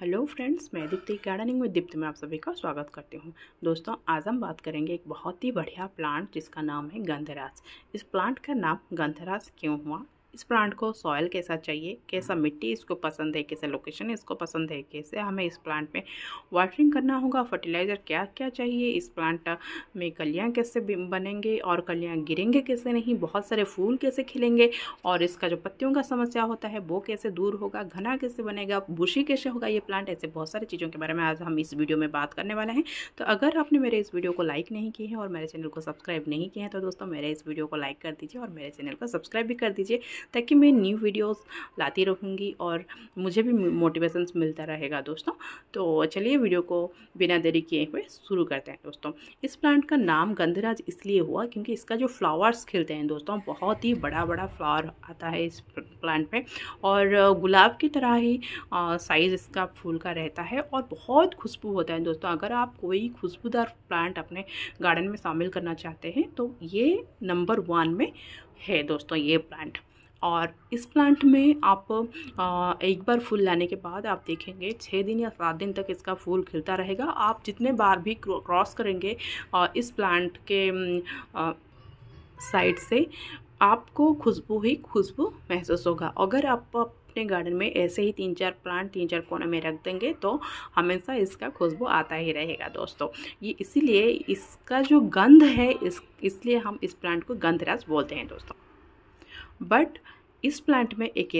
hello friends मैं Deepti gardening में दीप्ति में आप सभी का स्वागत करती हूँ दोस्तों आज हम बात करेंगे एक बहुत ही बढ़िया प्लांट जिसका नाम है गंधराज इस प्लांट का नाम गंधराज क्यों हुआ इस प्लांट को सॉयल कैसा चाहिए कैसा मिट्टी इसको पसंद है कैसा लोकेशन इसको पसंद है कैसे हमें इस प्लांट में वाटरिंग करना होगा फर्टिलाइज़र क्या क्या चाहिए इस प्लांट में कलियाँ कैसे बनेंगे और कलियाँ गिरेंगे कैसे नहीं बहुत सारे फूल कैसे खिलेंगे और इसका जो पत्तियों का समस्या होता है वो कैसे दूर होगा घना कैसे बनेगा बुशी कैसे होगा ये प्लांट ऐसे बहुत सारी चीज़ों के बारे में आज हम इस वीडियो में बात करने वाले हैं तो अगर आपने मेरे इस वीडियो को लाइक नहीं किए हैं और मेरे चैनल को सब्सक्राइब नहीं किए हैं तो दोस्तों मेरे इस वीडियो को लाइक कर दीजिए और मेरे चैनल को सब्सक्राइब भी कर दीजिए ताकि मैं न्यू वीडियोस लाती रहूँगी और मुझे भी मोटिवेशंस मिलता रहेगा दोस्तों तो चलिए वीडियो को बिना देरी किए हुए शुरू करते हैं दोस्तों इस प्लांट का नाम गंधराज इसलिए हुआ क्योंकि इसका जो फ्लावर्स खिलते हैं दोस्तों बहुत ही बड़ा बड़ा फ्लावर आता है इस प्लांट में और गुलाब की तरह ही साइज़ इसका फूल का रहता है और बहुत खुशबू होता है दोस्तों अगर आप कोई खुशबूदार प्लांट अपने गार्डन में शामिल करना चाहते हैं तो ये नंबर वन में है दोस्तों ये प्लांट और इस प्लांट में आप एक बार फूल लाने के बाद आप देखेंगे छः दिन या सात दिन तक इसका फूल खिलता रहेगा आप जितने बार भी क्रॉस करेंगे इस प्लांट के साइड से आपको खुशबू ही खुशबू महसूस होगा अगर आप अपने गार्डन में ऐसे ही तीन चार प्लांट तीन चार कोने में रख देंगे तो हमेशा इसका खुशबू आता ही रहेगा दोस्तों ये इसीलिए इसका जो गंध है इस इसलिए हम इस प्लांट को गंधराज बोलते हैं दोस्तों but इस प्लांट में एक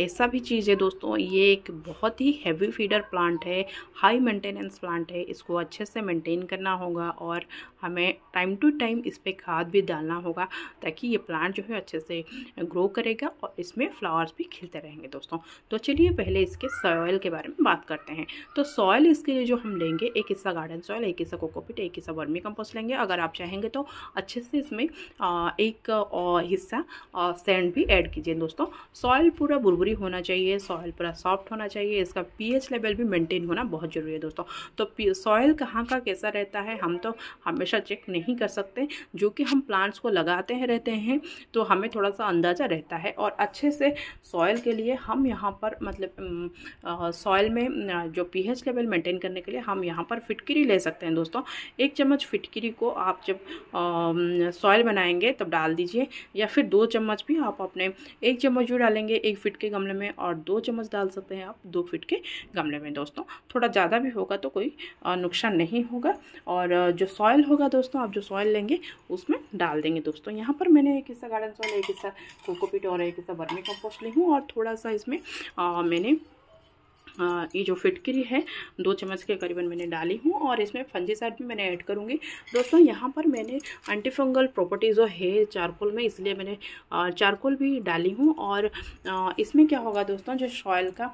ऐसा भी चीज़ है दोस्तों ये एक बहुत ही हैवी फीडर प्लांट है हाई मेंटेनेंस प्लांट है इसको अच्छे से मेंटेन करना होगा और हमें टाइम टू टाइम इस पर खाद भी डालना होगा ताकि ये प्लांट जो है अच्छे से ग्रो करेगा और इसमें फ्लावर्स भी खिलते रहेंगे दोस्तों तो चलिए पहले इसके सॉयल के बारे में बात करते हैं तो सॉयल इसके लिए जो हम लेंगे एक हिस्सा गार्डन सॉयल एक हिस्सा कोकोपिट एक हिस्सा वर्मी कंपोस्ट लेंगे अगर आप चाहेंगे तो अच्छे से इसमें एक हिस्सा सेंड भी ऐड कीजिए चाहिए दोस्तों सॉइल पूरा बुरबुरी होना चाहिए सॉइल पूरा सॉफ्ट होना चाहिए इसका पीएच लेवल भी मेंटेन होना बहुत ज़रूरी है दोस्तों तो सॉइल कहाँ का कैसा रहता है हम तो हमेशा चेक नहीं कर सकते जो कि हम प्लांट्स को लगाते हैं रहते हैं तो हमें थोड़ा सा अंदाज़ा रहता है और अच्छे से सॉयल के लिए हम यहाँ पर मतलब सॉयल में जो पीएच लेवल मेंटेन करने के लिए हम यहाँ पर फिटकरी ले सकते हैं दोस्तों एक चम्मच फिटकिरी को आप जब सॉयल बनाएंगे तब डाल दीजिए या फिर दो चम्मच भी आप अपने एक चम्मच जो डालेंगे एक फिट के गमले में और दो चम्मच डाल सकते हैं आप दो फिट के गमले में दोस्तों थोड़ा ज़्यादा भी होगा तो कोई नुकसान नहीं होगा और जो सॉयल होगा दोस्तों आप जो सॉयल लेंगे उसमें डाल देंगे दोस्तों यहाँ पर मैंने एक हिस्सा गार्डन सॉयल एक हिस्सा कोकोपीट और एक हिस्सा बर्मी कंपोस्ट ली हूँ और थोड़ा सा इसमें मैंने हाँ, ये जो फिटकरी है दो चम्मच के करीबन मैंने डाली हूँ और इसमें फंजी साइड भी मैंने ऐड करूँगी दोस्तों यहाँ पर मैंने एंटीफंगल प्रॉपर्टीज़ जो है चारकोल में इसलिए मैंने चारकोल भी डाली हूँ और इसमें क्या होगा दोस्तों जो सॉयल का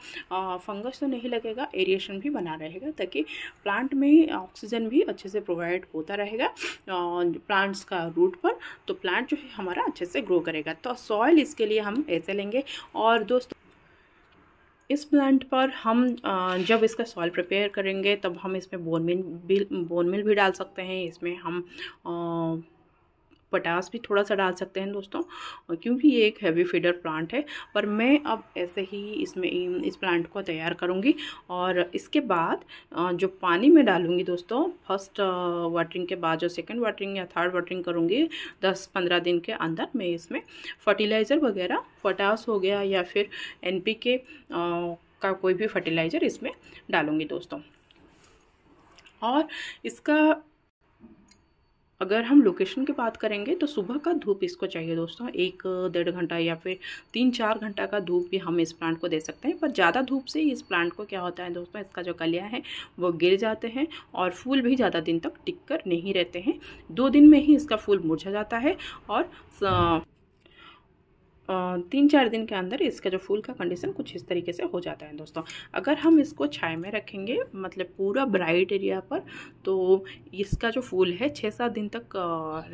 फंगस तो नहीं लगेगा एरिएशन भी बना रहेगा ताकि प्लांट में ऑक्सीजन भी अच्छे से प्रोवाइड होता रहेगा प्लांट्स का रूट पर तो प्लांट जो है हमारा अच्छे से ग्रो करेगा तो सॉयल इसके लिए हम ऐसे लेंगे और दोस्तों इस प्लांट पर हम जब इसका सॉइल प्रिपेयर करेंगे तब हम इसमें बोनमिल भी बोनमिल भी डाल सकते हैं इसमें हम पटास भी थोड़ा सा डाल सकते हैं दोस्तों क्योंकि ये एक हैवी फीडर प्लांट है पर मैं अब ऐसे ही इसमें इस प्लांट को तैयार करूँगी और इसके बाद जो पानी मैं डालूँगी दोस्तों फर्स्ट वाटरिंग के बाद जो सेकेंड वाटरिंग या थर्ड वाटरिंग करूँगी दस पंद्रह दिन के अंदर मैं इसमें फर्टिलाइज़र वगैरह पोटास हो गया या फिर एन का कोई भी फर्टिलाइज़र इसमें डालूँगी दोस्तों और इसका अगर हम लोकेशन की बात करेंगे तो सुबह का धूप इसको चाहिए दोस्तों एक डेढ़ घंटा या फिर तीन चार घंटा का धूप भी हम इस प्लांट को दे सकते हैं पर ज़्यादा धूप से इस प्लांट को क्या होता है दोस्तों इसका जो कलिया है वो गिर जाते हैं और फूल भी ज़्यादा दिन तक टिक कर नहीं रहते हैं दो दिन में ही इसका फूल मुरझा जाता है और तीन चार दिन के अंदर इसका जो फूल का कंडीशन कुछ इस तरीके से हो जाता है दोस्तों अगर हम इसको छाए में रखेंगे मतलब पूरा ब्राइट एरिया पर तो इसका जो फूल है छः सात दिन तक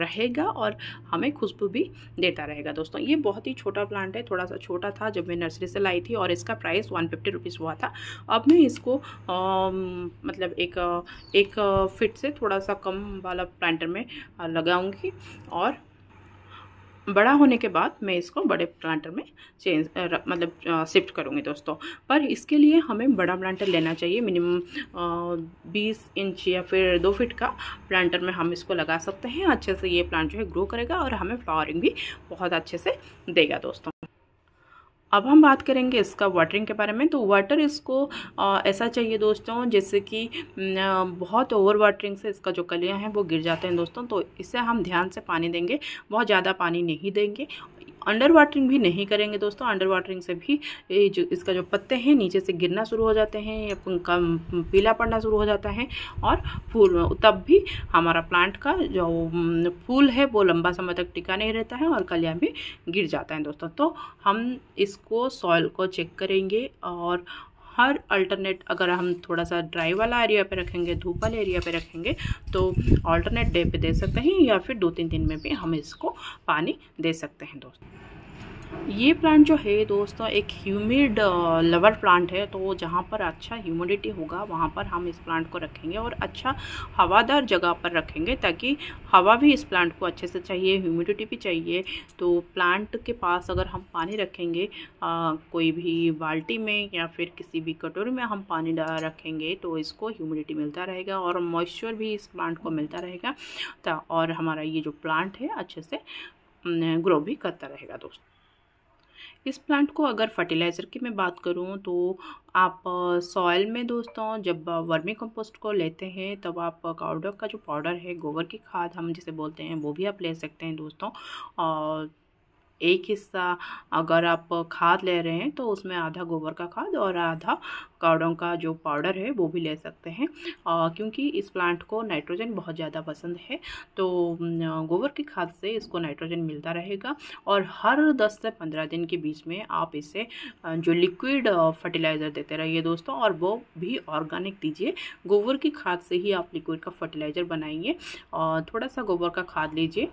रहेगा और हमें खुशबू भी देता रहेगा दोस्तों ये बहुत ही छोटा प्लांट है थोड़ा सा छोटा था जब मैं नर्सरी से लाई थी और इसका प्राइस वन फिफ्टी रुपीज़ हुआ था अब मैं इसको आ, मतलब एक एक फिट से थोड़ा सा कम वाला प्लांटर में लगाऊँगी और बड़ा होने के बाद मैं इसको बड़े प्लांटर में चेंज मतलब शिफ्ट करूँगी दोस्तों पर इसके लिए हमें बड़ा प्लांटर लेना चाहिए मिनिमम बीस इंच या फिर दो फिट का प्लांटर में हम इसको लगा सकते हैं अच्छे से ये प्लांट जो है ग्रो करेगा और हमें फ्लावरिंग भी बहुत अच्छे से देगा दोस्तों अब हम बात करेंगे इसका वाटरिंग के बारे में तो वाटर इसको ऐसा चाहिए दोस्तों जैसे कि बहुत ओवर वाटरिंग से इसका जो कलियाँ हैं वो गिर जाते हैं दोस्तों तो इसे हम ध्यान से पानी देंगे बहुत ज़्यादा पानी नहीं देंगे अंडर वाटरिंग भी नहीं करेंगे दोस्तों अंडर वाटरिंग से भी जो इसका जो पत्ते हैं नीचे से गिरना शुरू हो जाते हैं या उनका पीला पड़ना शुरू हो जाता है और फूल तब भी हमारा प्लांट का जो फूल है वो लंबा समय तक टिका नहीं रहता है और कलिया भी गिर जाता है दोस्तों तो हम इसको सॉइल को चेक करेंगे और हर अल्टरनेट अगर हम थोड़ा सा ड्राई वाला एरिया पे रखेंगे धूप वाले एरिया पे रखेंगे तो ऑल्टरनेट डे पे दे सकते हैं या फिर दो तीन दिन में भी हम इसको पानी दे सकते हैं दोस्तों ये प्लांट जो है दोस्तों एक ह्यूमिड लवर प्लांट है तो जहाँ पर अच्छा ह्यूमिडिटी होगा वहाँ पर हम इस प्लांट को रखेंगे और अच्छा हवादार जगह पर रखेंगे ताकि हवा भी इस प्लांट को अच्छे से चाहिए ह्यूमिडिटी भी चाहिए तो प्लांट के पास अगर हम पानी रखेंगे आ, कोई भी बाल्टी में या फिर किसी भी कटोरी में हम पानी रखेंगे तो इसको ह्यूमिडिटी मिलता रहेगा और मॉइस्चर भी इस प्लांट को मिलता रहेगा और हमारा ये जो प्लांट है अच्छे से ग्रो भी करता रहेगा दोस्तों इस प्लांट को अगर फर्टिलाइज़र की मैं बात करूँ तो आप सॉयल में दोस्तों जब वर्मी कंपोस्ट को लेते हैं तब आप काउडक का जो पाउडर है गोबर की खाद हम जिसे बोलते हैं वो भी आप ले सकते हैं दोस्तों और एक हिस्सा अगर आप खाद ले रहे हैं तो उसमें आधा गोबर का खाद और आधा कावड़ों का जो पाउडर है वो भी ले सकते हैं क्योंकि इस प्लांट को नाइट्रोजन बहुत ज़्यादा पसंद है तो गोबर की खाद से इसको नाइट्रोजन मिलता रहेगा और हर दस से पंद्रह दिन के बीच में आप इसे जो लिक्विड फर्टिलाइज़र देते रहिए दोस्तों और वो भी ऑर्गेनिक दीजिए गोबर की खाद से ही आप लिक्विड का फर्टिलाइज़र बनाइए और थोड़ा सा गोबर का खाद लीजिए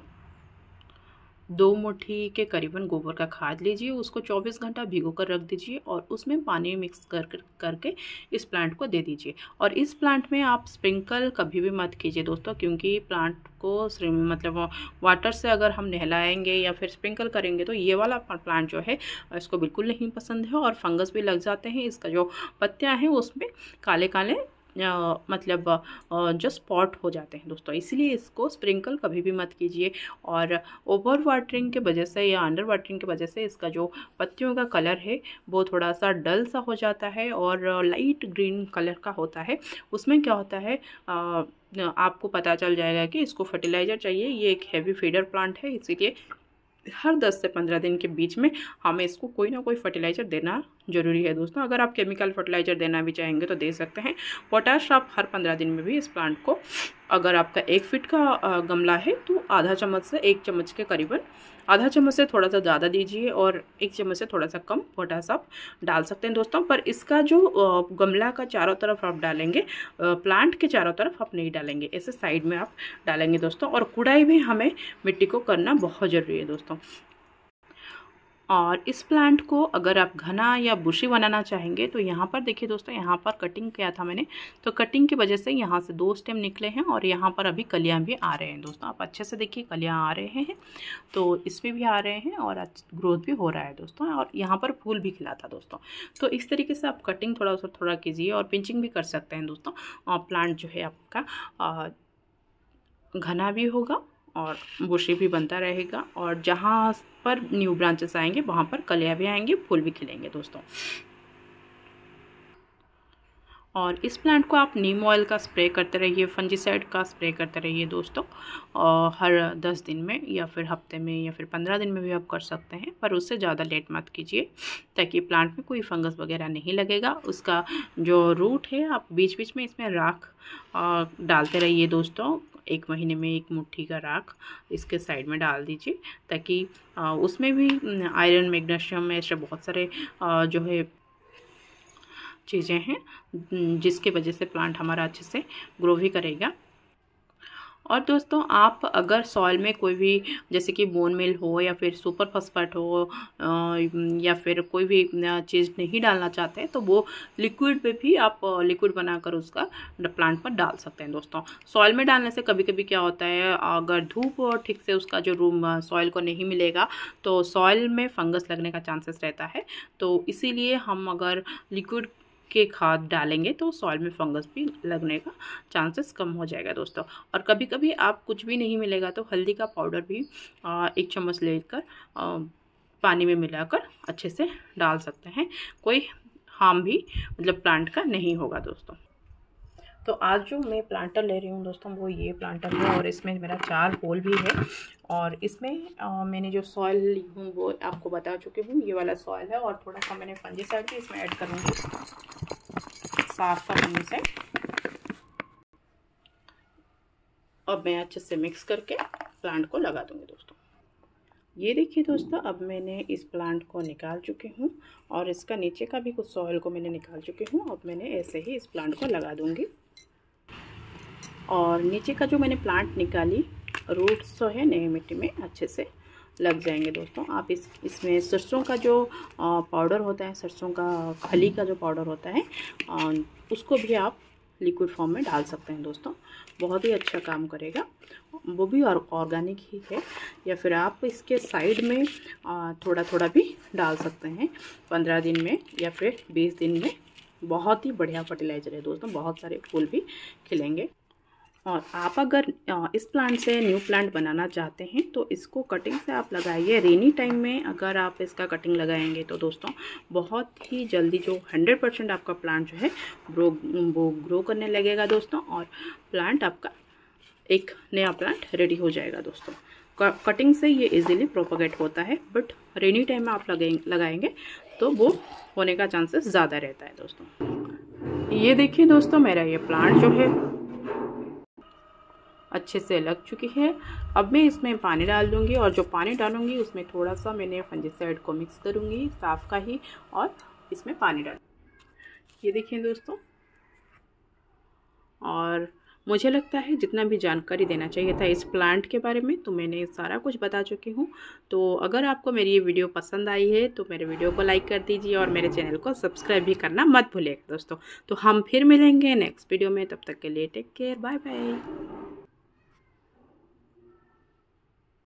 दो मुट्ठी के करीबन गोबर का खाद लीजिए उसको 24 घंटा भिगो कर रख दीजिए और उसमें पानी मिक्स कर करके इस प्लांट को दे दीजिए और इस प्लांट में आप स्प्रिंकल कभी भी मत कीजिए दोस्तों क्योंकि प्लांट को मतलब वाटर से अगर हम नहलाएंगे या फिर स्प्रिंकल करेंगे तो ये वाला प्लांट जो है इसको बिल्कुल नहीं पसंद है और फंगस भी लग जाते हैं इसका जो पत्तियाँ हैं उसमें काले काले मतलब जो स्पॉट हो जाते हैं दोस्तों इसलिए इसको स्प्रिंकल कभी भी मत कीजिए और ओवर वाटरिंग के वजह से या अंडर वाटरिंग की वजह से इसका जो पत्तियों का कलर है वो थोड़ा सा डल सा हो जाता है और लाइट ग्रीन कलर का होता है उसमें क्या होता है आपको पता चल जाएगा कि इसको फर्टिलाइज़र चाहिए ये एक हैवी फीडर प्लांट है इसीलिए हर 10 से 15 दिन के बीच में हमें इसको कोई ना कोई फर्टिलाइज़र देना ज़रूरी है दोस्तों अगर आप केमिकल फर्टिलाइज़र देना भी चाहेंगे तो दे सकते हैं पोटाश आप हर पंद्रह दिन में भी इस प्लांट को अगर आपका एक फिट का गमला है तो आधा चम्मच से एक चम्मच के करीबन आधा चम्मच से थोड़ा सा ज़्यादा दीजिए और एक चम्मच से थोड़ा सा कम पोटास आप डाल सकते हैं दोस्तों पर इसका जो गमला का चारों तरफ आप डालेंगे प्लांट के चारों तरफ आप नहीं डालेंगे ऐसे साइड में आप डालेंगे दोस्तों और कुड़ाई भी हमें मिट्टी को करना बहुत ज़रूरी है दोस्तों और इस प्लांट को अगर आप घना या बुशी बनाना चाहेंगे तो यहाँ पर देखिए दोस्तों यहाँ पर कटिंग किया था मैंने तो कटिंग की वजह से यहाँ से दो स्टेम निकले हैं और यहाँ पर अभी कलियाँ भी आ रहे हैं दोस्तों आप अच्छे से देखिए कलियाँ आ रहे हैं तो इसमें भी आ रहे हैं और ग्रोथ भी हो रहा है दोस्तों और यहाँ पर फूल भी खिला था दोस्तों तो इस तरीके से आप कटिंग थोड़ा सा थोड़ा कीजिए और पिंचिंग भी कर सकते हैं दोस्तों प्लांट जो है आपका घना भी होगा और बुशे भी बनता रहेगा और जहाँ पर न्यू ब्रांचेस आएंगे वहाँ पर कलियाँ भी आएंगी फूल भी खिलेंगे दोस्तों और इस प्लांट को आप नीम ऑयल का स्प्रे करते रहिए फंजीसाइड का स्प्रे करते रहिए दोस्तों और हर दस दिन में या फिर हफ्ते में या फिर पंद्रह दिन में भी आप कर सकते हैं पर उससे ज़्यादा लेट मत कीजिए ताकि प्लांट में कोई फंगस वगैरह नहीं लगेगा उसका जो रूट है आप बीच बीच में इसमें राख डालते रहिए दोस्तों एक महीने में एक मुट्ठी का राख इसके साइड में डाल दीजिए ताकि उसमें भी आयरन मैग्नीशियम ऐसे बहुत सारे जो है चीज़ें हैं जिसके वजह से प्लांट हमारा अच्छे से ग्रो भी करेगा और दोस्तों आप अगर सॉइल में कोई भी जैसे कि बोन मिल हो या फिर सुपर फसफट हो या फिर कोई भी चीज़ नहीं डालना चाहते तो वो लिक्विड पे भी आप लिक्विड बनाकर उसका प्लांट पर डाल सकते हैं दोस्तों सॉइल में डालने से कभी कभी क्या होता है अगर धूप ठीक से उसका जो रूम सॉइल को नहीं मिलेगा तो सॉइल में फंगस लगने का चांसेस रहता है तो इसीलिए हम अगर लिक्विड के खाद डालेंगे तो सॉइल में फंगस भी लगने का चांसेस कम हो जाएगा दोस्तों और कभी कभी आप कुछ भी नहीं मिलेगा तो हल्दी का पाउडर भी एक चम्मच लेकर पानी में मिलाकर अच्छे से डाल सकते हैं कोई हार्म भी मतलब प्लांट का नहीं होगा दोस्तों तो आज जो मैं प्लांटर ले रही हूँ दोस्तों वो ये प्लांटर है और इसमें मेरा चार होल भी है और इसमें आ, मैंने जो सॉयल ली हूँ वो आपको बता चुकी हूँ ये वाला सॉयल है और थोड़ा सा मैंने फंजी साइड भी इसमें ऐड करूँगी साफ का फंजी अब मैं अच्छे से मिक्स करके प्लांट को लगा दूँगी दोस्तों ये देखिए दोस्तों अब मैंने इस प्लांट को निकाल चुके हूँ और इसका नीचे का भी कुछ सॉयल को मैंने निकाल चुके हूँ अब मैंने ऐसे ही इस प्लांट को लगा दूँगी और नीचे का जो मैंने प्लांट निकाली रूट्स जो तो है नई मिट्टी में अच्छे से लग जाएंगे दोस्तों आप इस इसमें सरसों का जो पाउडर होता है सरसों का खली का जो पाउडर होता है उसको भी आप लिक्विड फॉर्म में डाल सकते हैं दोस्तों बहुत ही अच्छा काम करेगा वो भी और ऑर्गेनिक ही है या फिर आप इसके साइड में थोड़ा थोड़ा भी डाल सकते हैं पंद्रह दिन में या फिर बीस दिन में बहुत ही बढ़िया फर्टिलाइज़र है दोस्तों बहुत सारे फूल भी खिलेंगे और आप अगर इस प्लांट से न्यू प्लांट बनाना चाहते हैं तो इसको कटिंग से आप लगाइए रेनी टाइम में अगर आप इसका कटिंग लगाएंगे तो दोस्तों बहुत ही जल्दी जो 100 परसेंट आपका प्लांट जो है ग्रो वो ग्रो करने लगेगा दोस्तों और प्लांट आपका एक नया प्लांट रेडी हो जाएगा दोस्तों कटिंग से ये इजीली प्रोपोगेट होता है बट रेनी टाइम में आप लगाएंगे तो वो होने का चांसेस ज़्यादा रहता है दोस्तों ये देखिए दोस्तों मेरा ये प्लांट जो है अच्छे से लग चुकी है अब मैं इसमें पानी डाल दूँगी और जो पानी डालूँगी उसमें थोड़ा सा मैंने फंजिसाइड को मिक्स करूँगी साफ का ही और इसमें पानी डाल ये देखिए दोस्तों और मुझे लगता है जितना भी जानकारी देना चाहिए था इस प्लांट के बारे में तो मैंने सारा कुछ बता चुकी हूँ तो अगर आपको मेरी ये वीडियो पसंद आई है तो मेरे वीडियो को लाइक कर दीजिए और मेरे चैनल को सब्सक्राइब भी करना मत भूलिएगा दोस्तों तो हम फिर मिलेंगे नेक्स्ट वीडियो में तब तक के लिए टेक केयर बाय बाय